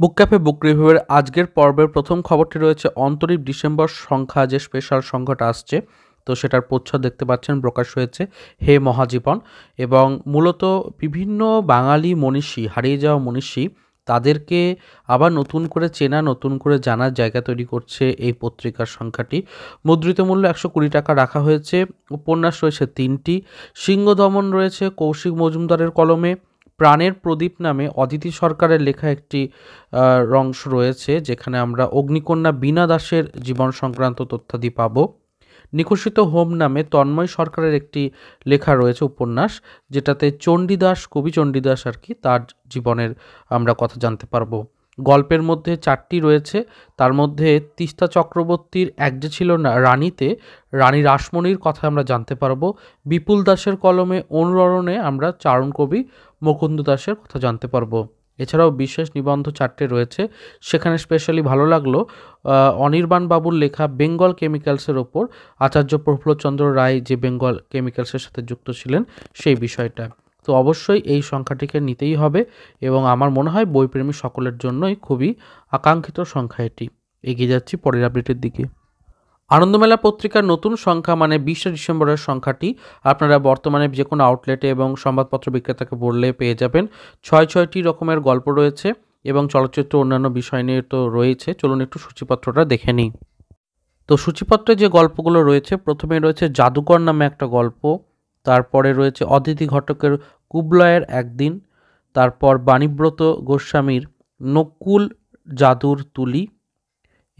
বুক cafe বুক রিভিউয়ের আজকের পর্বের প্রথম খবরটি রয়েছে অন্তরীপ ডিসেম্বর সংখ্যা যে স্পেশাল সংখ্যাটা আসছে তো সেটার প্রচ্ছদ দেখতে পাচ্ছেন প্রকাশ হয়েছে হে মহাজীবন এবং মূলত বিভিন্ন বাঙালি মনীষী হারিয়ে যাওয়া মনীষী তাদেরকে আবার নতুন করে চেনা নতুন করে জানার জায়গা তৈরি করছে এই পত্রিকার সংখ্যাটি মুদ্রিত মূল্য একশো কুড়ি টাকা রাখা হয়েছে উপন্যাস রয়েছে তিনটি সিংহ দমন রয়েছে কৌশিক মজুমদারের কলমে প্রাণের প্রদীপ নামে অদিতি সরকারের লেখা একটি অংশ রয়েছে যেখানে আমরা অগ্নিকন্যা বীণা দাসের জীবন সংক্রান্ত তথ্যাদি পাবো নিকশিত হোম নামে তন্ময় সরকারের একটি লেখা রয়েছে উপন্যাস যেটাতে চণ্ডীদাস কবি চণ্ডীদাস আর কি তার জীবনের আমরা কথা জানতে পারবো গল্পের মধ্যে চারটি রয়েছে তার মধ্যে তিস্তা চক্রবর্তীর এক যে ছিল রানীতে রানী রাসমণির কথা আমরা জানতে পারবো বিপুল দাসের কলমে অনুরণে আমরা চারণ কবি মুকুন্দ দাসের কথা জানতে পারবো এছাড়াও বিশেষ নিবন্ধ চারটে রয়েছে সেখানে স্পেশালি ভালো লাগলো অনির্বাণ বাবুর লেখা বেঙ্গল কেমিক্যালসের ওপর আচার্য প্রফুল্লচন্দ্র রায় যে বেঙ্গল কেমিক্যালসের সাথে যুক্ত ছিলেন সেই বিষয়টা তো অবশ্যই এই সংখ্যাটিকে নিতেই হবে এবং আমার মনে হয় বইপ্রেমী সকলের জন্যই খুবই আকাঙ্ক্ষিত সংখ্যা এটি এগিয়ে যাচ্ছি পরের আপডেটের দিকে আনন্দমেলা পত্রিকার নতুন সংখ্যা মানে বিশে ডিসেম্বরের সংখ্যাটি আপনারা বর্তমানে যে কোনো আউটলেটে এবং সংবাদপত্র বিক্রেতাকে বললে পেয়ে যাবেন ছয় ছয়টি রকমের গল্প রয়েছে এবং চলচ্চিত্র অন্যান্য বিষয় নিয়ে তো রয়েছে চলুন একটু সূচিপত্রটা দেখে নিই তো সূচিপত্রে যে গল্পগুলো রয়েছে প্রথমে রয়েছে জাদুকর নামে একটা গল্প তারপরে রয়েছে অদিতি ঘটকের কুবলয়ের একদিন তারপর বাণীব্রত গোস্বামীর নকুল জাদুর তুলি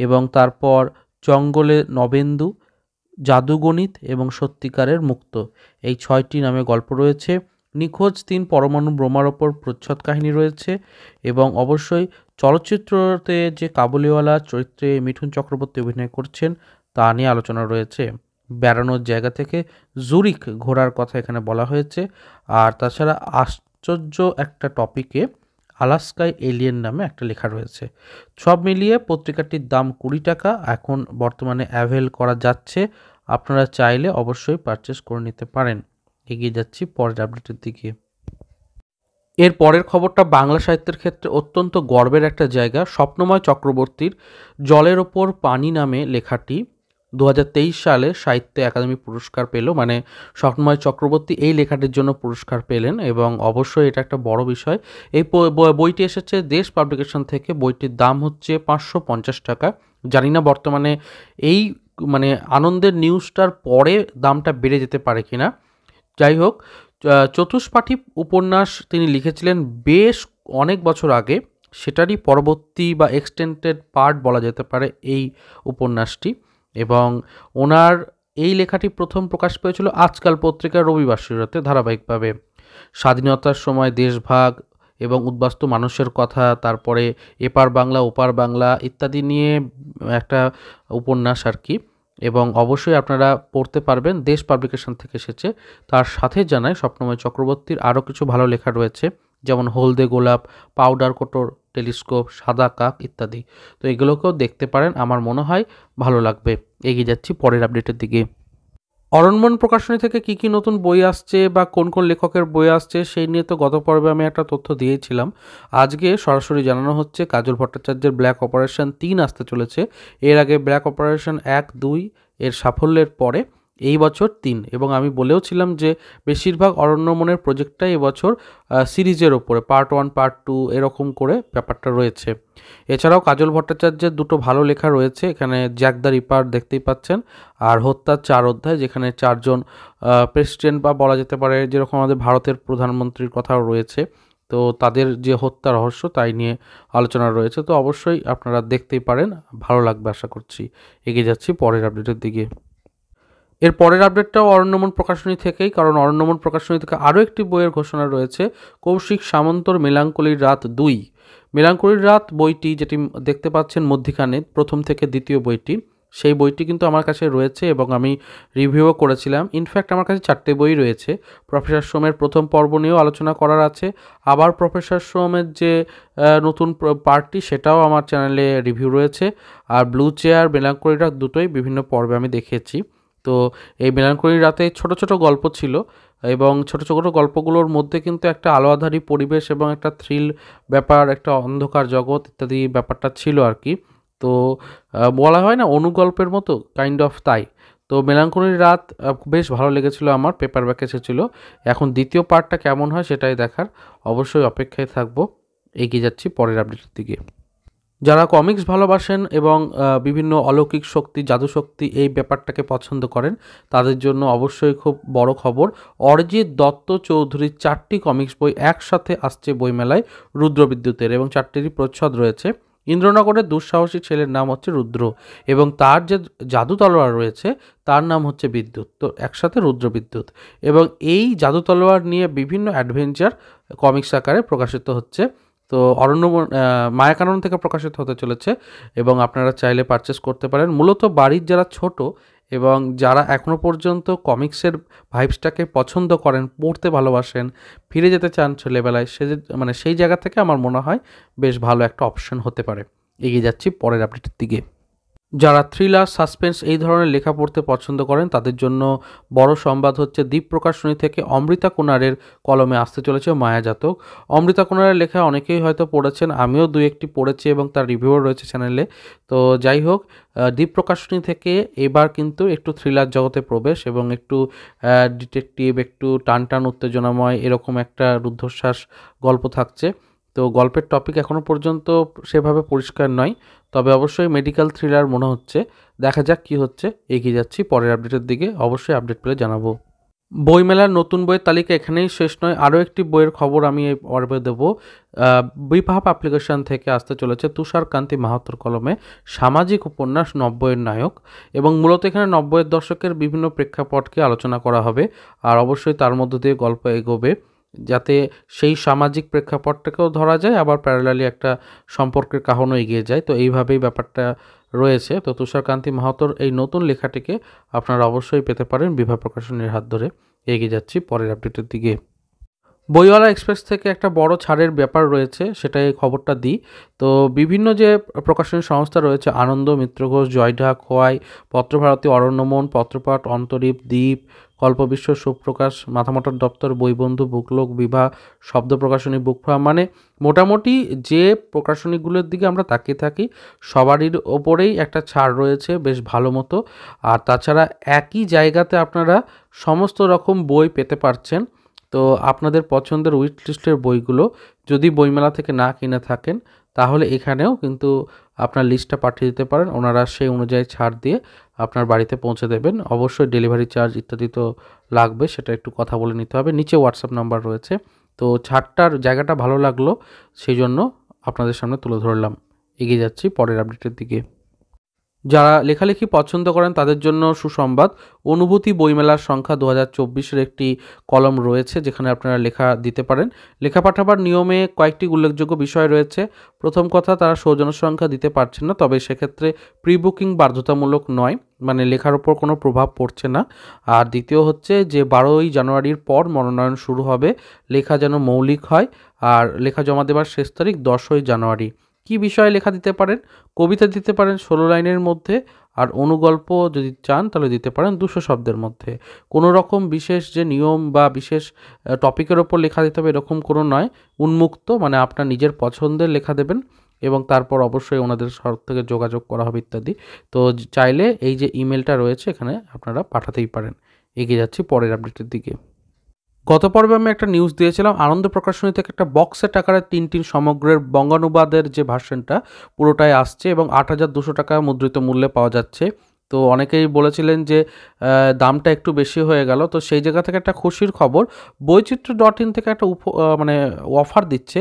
এবং তারপর জঙ্গলে নবেন্দু জাদুগণিত এবং সত্যিকারের মুক্ত এই ছয়টি নামে গল্প রয়েছে নিখোঁজ তিন পরমাণু ব্রোমার ওপর প্রচ্ছদ কাহিনী রয়েছে এবং অবশ্যই চলচ্চিত্রতে যে কাবুলিওয়ালা চরিত্রে মিঠুন চক্রবর্তী অভিনয় করছেন তা নিয়ে আলোচনা রয়েছে বেড়ানোর জায়গা থেকে জুরিক ঘোরার কথা এখানে বলা হয়েছে আর তাছাড়া আশ্চর্য একটা টপিকে আলাস্কাই এলিয়েন নামে একটা লেখা রয়েছে সব মিলিয়ে পত্রিকাটির দাম কুড়ি টাকা এখন বর্তমানে অ্যাভেল করা যাচ্ছে আপনারা চাইলে অবশ্যই পারচেস করে নিতে পারেন এগিয়ে যাচ্ছি পরের আপডেটের দিকে এর পরের খবরটা বাংলা সাহিত্যের ক্ষেত্রে অত্যন্ত গর্বের একটা জায়গা স্বপ্নময় চক্রবর্তীর জলের ওপর পানি নামে লেখাটি দু সালে সাহিত্য একাডেমি পুরস্কার পেল মানে স্বপ্নময় চক্রবর্তী এই লেখাটির জন্য পুরস্কার পেলেন এবং অবশ্যই এটা একটা বড় বিষয় এই বইটি এসেছে দেশ পাবলিকেশন থেকে বইটির দাম হচ্ছে পাঁচশো পঞ্চাশ টাকা জানি না বর্তমানে এই মানে আনন্দের নিউজটার পরে দামটা বেড়ে যেতে পারে কিনা যাই হোক চতুষ্পাঠী উপন্যাস তিনি লিখেছিলেন বেশ অনেক বছর আগে সেটারই পরবর্তী বা এক্সটেন্ডেড পার্ট বলা যেতে পারে এই উপন্যাসটি এবং ওনার এই লেখাটি প্রথম প্রকাশ পেয়েছিল আজকাল পত্রিকার রবিবার শিরাতে ধারাবাহিকভাবে স্বাধীনতার সময় দেশভাগ এবং উদ্বাস্তু মানুষের কথা তারপরে এপার বাংলা ওপার বাংলা ইত্যাদি নিয়ে একটা উপন্যাস আর কি এবং অবশ্যই আপনারা পড়তে পারবেন দেশ পাবলিকেশন থেকে এসেছে তার সাথে জানায় স্বপ্নময় চক্রবর্তীর আরও কিছু ভালো লেখা রয়েছে যেমন হলদে গোলাপ পাউডার কোটর টেলিস্কোপ সাদা কাক ইত্যাদি তো এগুলোকেও দেখতে পারেন আমার মনে হয় ভালো লাগবে এগিয়ে যাচ্ছি পরের আপডেটের দিকে অরণমন প্রকাশনী থেকে কি কি নতুন বই আসছে বা কোন কোন লেখকের বই আসছে সেই নিয়ে তো গত পর্বে আমি একটা তথ্য দিয়েছিলাম আজকে সরাসরি জানানো হচ্ছে কাজল ভট্টাচার্যের ব্ল্যাক অপারেশন তিন আসতে চলেছে এর আগে ব্ল্যাক অপারেশন এক দুই এর সাফল্যের পরে এই বছর তিন এবং আমি বলেও ছিলাম যে বেশিরভাগ অরণ্যমনের প্রজেক্টটা এবছর সিরিজের ওপরে পার্ট ওয়ান পার্ট টু এরকম করে ব্যাপারটা রয়েছে এছাড়াও কাজল ভট্টাচার্যের দুটো ভালো লেখা রয়েছে এখানে জ্যাক দ্য রিপার দেখতেই পাচ্ছেন আর হত্যার চার অধ্যায় যেখানে চারজন প্রেসিডেন্ট বা বলা যেতে পারে যেরকম আমাদের ভারতের প্রধানমন্ত্রীর কথাও রয়েছে তো তাদের যে হত্যা রহস্য তাই নিয়ে আলোচনা রয়েছে তো অবশ্যই আপনারা দেখতেই পারেন ভালো লাগবে আশা করছি এগিয়ে যাচ্ছি পরের আপডেটের দিকে এর পরের আপডেটটাও অরণ্যমন প্রকাশনী থেকেই কারণ অরণ্যমন প্রকাশনী থেকে আরও একটি বইয়ের ঘোষণা রয়েছে কৌশিক সামন্তর মেলাঙ্কলির রাত দুই মেলাঙ্কলির রাত বইটি যেটি দেখতে পাচ্ছেন মধ্যিখানে প্রথম থেকে দ্বিতীয় বইটি সেই বইটি কিন্তু আমার কাছে রয়েছে এবং আমি রিভিউও করেছিলাম ইনফ্যাক্ট আমার কাছে চারটে বই রয়েছে প্রফেসর সোমের প্রথম পর্ব নিয়েও আলোচনা করার আছে আবার প্রফেসর সোমের যে নতুন পার্টটি সেটাও আমার চ্যানেলে রিভিউ রয়েছে আর ব্লু চেয়ার বেলাঙ্কুরিটা দুটোই বিভিন্ন পর্বে আমি দেখেছি তো এই মেলানকলি রাতে ছোট ছোট গল্প ছিল এবং ছোট ছোট গল্পগুলোর মধ্যে কিন্তু একটা আলোয়াধারী পরিবেশ এবং একটা থ্রিল ব্যাপার একটা অন্ধকার জগৎ ইত্যাদি ব্যাপারটা ছিল আর কি তো বলা হয় না অনুগল্পের মতো কাইন্ড অফ তাই তো মেলাঙ্কনির রাত বেশ ভালো লেগেছিল আমার পেপার ব্যাক এসেছিল এখন দ্বিতীয় পার্টটা কেমন হয় সেটাই দেখার অবশ্যই অপেক্ষায় থাকবো এগিয়ে যাচ্ছি পরের আপডেটের দিকে যারা কমিক্স ভালোবাসেন এবং বিভিন্ন অলৌকিক শক্তি শক্তি এই ব্যাপারটাকে পছন্দ করেন তাদের জন্য অবশ্যই খুব বড় খবর অরিজিৎ দত্ত চৌধুরীর চারটি কমিক্স বই একসাথে আসছে বইমেলায় রুদ্রবিদ্যুতের এবং চারটিরই প্রচ্ছদ রয়েছে ইন্দ্রনগরের দুঃসাহসী ছেলের নাম হচ্ছে রুদ্র এবং তার যে জাদু তলোয়ার রয়েছে তার নাম হচ্ছে বিদ্যুৎ তো একসাথে রুদ্র বিদ্যুৎ এবং এই জাদু তলোয়ার নিয়ে বিভিন্ন অ্যাডভেঞ্চার কমিক্স আকারে প্রকাশিত হচ্ছে তো অরণ্য মায়াকানন থেকে প্রকাশিত হতে চলেছে এবং আপনারা চাইলে পারচেস করতে পারেন মূলত বাড়ির যারা ছোট এবং যারা এখনও পর্যন্ত কমিক্সের ভাইবসটাকে পছন্দ করেন পড়তে ভালোবাসেন ফিরে যেতে চান ছেলেবেলায় সে মানে সেই জায়গা থেকে আমার মনে হয় বেশ ভালো একটা অপশন হতে পারে এগিয়ে যাচ্ছি পরের আপডেটের দিকে যারা থ্রিলার সাসপেন্স এই ধরনের লেখা পড়তে পছন্দ করেন তাদের জন্য বড় সংবাদ হচ্ছে দ্বীপ প্রকাশনী থেকে অমৃতা কুনারের কলমে আসতে চলেছে মায়াজাতক অমৃতা কুনারের লেখা অনেকেই হয়তো পড়েছেন আমিও দু একটি পড়েছি এবং তার রিভিউ রয়েছে চ্যানেলে তো যাই হোক দ্বীপ প্রকাশনী থেকে এবার কিন্তু একটু থ্রিলার জগতে প্রবেশ এবং একটু ডিটেকটিভ একটু টান টান উত্তেজনাময় এরকম একটা রুদ্ধশ্বাস গল্প থাকছে তো গল্পের টপিক এখনও পর্যন্ত সেভাবে পরিষ্কার নয় তবে অবশ্যই মেডিকেল থ্রিলার মনে হচ্ছে দেখা যাক কি হচ্ছে এগিয়ে যাচ্ছি পরের আপডেটের দিকে অবশ্যই আপডেট পেলে জানাবো বইমেলার নতুন বইয়ের তালিকা এখানেই শেষ নয় আরও একটি বইয়ের খবর আমি এই পর্বে দেব বিভাব অ্যাপ্লিকেশন থেকে আসতে চলেছে তুষারকান্তি মাহাতর কলমে সামাজিক উপন্যাস নব্বইয়ের নায়ক এবং মূলত এখানে নব্বইয়ের দশকের বিভিন্ন প্রেক্ষাপটকে আলোচনা করা হবে আর অবশ্যই তার মধ্য দিয়ে গল্প এগোবে যাতে সেই সামাজিক প্রেক্ষাপটটাকেও ধরা যায় আবার প্যারালালি একটা সম্পর্কের কাহনও এগিয়ে যায় তো এইভাবেই ব্যাপারটা রয়েছে তো তুষারকান্তি মাহাতোর এই নতুন লেখাটিকে আপনারা অবশ্যই পেতে পারেন বিভা প্রকাশনের হাত ধরে এগিয়ে যাচ্ছি পরের আপডেটের দিকে বইওয়ালা এক্সপ্রেস থেকে একটা বড় ছাড়ের ব্যাপার রয়েছে সেটাই খবরটা দিই তো বিভিন্ন যে প্রকাশন সংস্থা রয়েছে আনন্দ মিত্র ঘোষ জয়ঢা খোয়াই পত্রভারতী অরণ্যমন পত্রপাঠ অন্তরীপ দ্বীপ কল্পবিশ্ব সুপ্রকাশ মাথামোটার দপ্তর বইবন্ধু বুকলোক বিভা শব্দ প্রকাশনী বুকফা মানে মোটামুটি যে প্রকাশনীগুলোর দিকে আমরা তাকিয়ে থাকি সবারই ওপরেই একটা ছাড় রয়েছে বেশ ভালো মতো আর তাছাড়া একই জায়গাতে আপনারা সমস্ত রকম বই পেতে পারছেন তো আপনাদের পছন্দের উইট লিস্টের বইগুলো যদি বইমেলা থেকে না কিনে থাকেন তাহলে এখানেও কিন্তু আপনার লিস্টটা পাঠিয়ে দিতে পারেন ওনারা সেই অনুযায়ী ছাড় দিয়ে আপনার বাড়িতে পৌঁছে দেবেন অবশ্যই ডেলিভারি চার্জ ইত্যাদি তো লাগবে সেটা একটু কথা বলে নিতে হবে নিচে হোয়াটসঅ্যাপ নাম্বার রয়েছে তো ছাড়টার জায়গাটা ভালো লাগলো সেই জন্য আপনাদের সামনে তুলে ধরলাম এগিয়ে যাচ্ছি পরের আপডেটের দিকে যারা লেখালেখি পছন্দ করেন তাদের জন্য সুসংবাদ অনুভূতি বইমেলার সংখ্যা দু হাজার চব্বিশের একটি কলম রয়েছে যেখানে আপনারা লেখা দিতে পারেন লেখা পাঠাবার নিয়মে কয়েকটি উল্লেখযোগ্য বিষয় রয়েছে প্রথম কথা তারা সংখ্যা দিতে পারছেন না তবে সেক্ষেত্রে প্রি বুকিং বাধ্যতামূলক নয় মানে লেখার ওপর কোনো প্রভাব পড়ছে না আর দ্বিতীয় হচ্ছে যে বারোই জানুয়ারির পর মনোনয়ন শুরু হবে লেখা যেন মৌলিক হয় আর লেখা জমা দেবার শেষ তারিখ দশই জানুয়ারি কি বিষয়ে লেখা দিতে পারেন কবিতা দিতে পারেন ষোলো লাইনের মধ্যে আর অনুগল্প যদি চান তাহলে দিতে পারেন দুশো শব্দের মধ্যে কোনো রকম বিশেষ যে নিয়ম বা বিশেষ টপিকের ওপর লেখা দিতে হবে এরকম কোনো নয় উন্মুক্ত মানে আপনার নিজের পছন্দের লেখা দেবেন এবং তারপর অবশ্যই ওনাদের সর থেকে যোগাযোগ করা হবে ইত্যাদি তো চাইলে এই যে ইমেলটা রয়েছে এখানে আপনারা পাঠাতেই পারেন এগিয়ে যাচ্ছি পরের আপডেটের দিকে গত পর্বে আমি একটা নিউজ দিয়েছিলাম আনন্দ প্রকাশনী থেকে একটা বক্সের টাকার তিনটি সমগ্রের বঙ্গানুবাদের যে ভার্সনটা পুরোটাই আসছে এবং আট হাজার দুশো টাকা মুদ্রিত মূল্যে পাওয়া যাচ্ছে তো অনেকেই বলেছিলেন যে দামটা একটু বেশি হয়ে গেল তো সেই জায়গা থেকে একটা খুশির খবর বৈচিত্র্য ডট ইন থেকে একটা উপ মানে অফার দিচ্ছে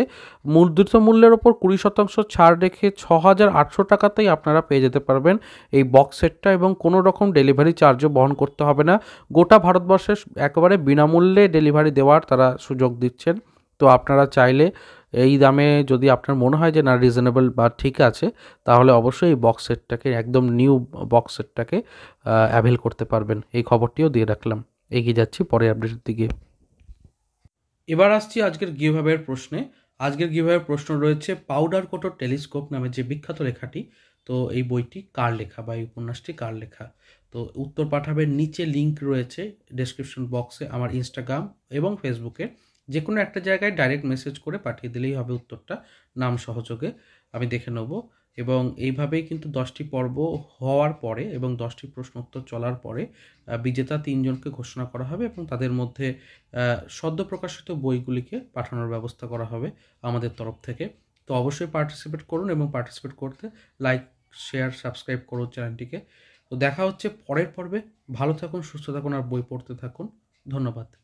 মুদ্রিত মূল্যের ওপর কুড়ি শতাংশ ছাড় রেখে ছ হাজার আটশো টাকাতেই আপনারা পেয়ে যেতে পারবেন এই বক্স সেটটা এবং কোনো রকম ডেলিভারি চার্জও বহন করতে হবে না গোটা ভারতবর্ষে একেবারে বিনামূল্যে ডেলিভারি দেওয়ার তারা সুযোগ দিচ্ছেন তো আপনারা চাইলে এই দামে যদি আপনার মনে হয় যে না রিজনেবল বা ঠিক আছে তাহলে অবশ্যই এই বক্স সেটটাকে একদম নিউ বক্স সেটটাকে অ্যাভেল করতে পারবেন এই খবরটিও দিয়ে রাখলাম এগিয়ে যাচ্ছি পরের আপডেটের দিকে এবার আসছি আজকের গিভাবের প্রশ্নে আজকের গিভাবের প্রশ্ন রয়েছে পাউডার কোটো টেলিস্কোপ নামে যে বিখ্যাত লেখাটি তো এই বইটি কার লেখা বা এই উপন্যাসটি কার লেখা তো উত্তর পাঠাবেন নিচে লিংক রয়েছে ডেসক্রিপশন বক্সে আমার ইনস্টাগ্রাম এবং ফেসবুকে যে কোনো একটা জায়গায় ডাইরেক্ট মেসেজ করে পাঠিয়ে দিলেই হবে উত্তরটা নাম সহযোগে আমি দেখে নেব এবং এইভাবেই কিন্তু দশটি পর্ব হওয়ার পরে এবং দশটি প্রশ্ন উত্তর চলার পরে বিজেতা তিনজনকে ঘোষণা করা হবে এবং তাদের মধ্যে সদ্য প্রকাশিত বইগুলিকে পাঠানোর ব্যবস্থা করা হবে আমাদের তরফ থেকে তো অবশ্যই পার্টিসিপেট করুন এবং পার্টিসিপেট করতে লাইক শেয়ার সাবস্ক্রাইব করুন চ্যানেলটিকে তো দেখা হচ্ছে পরের পর্বে ভালো থাকুন সুস্থ থাকুন আর বই পড়তে থাকুন ধন্যবাদ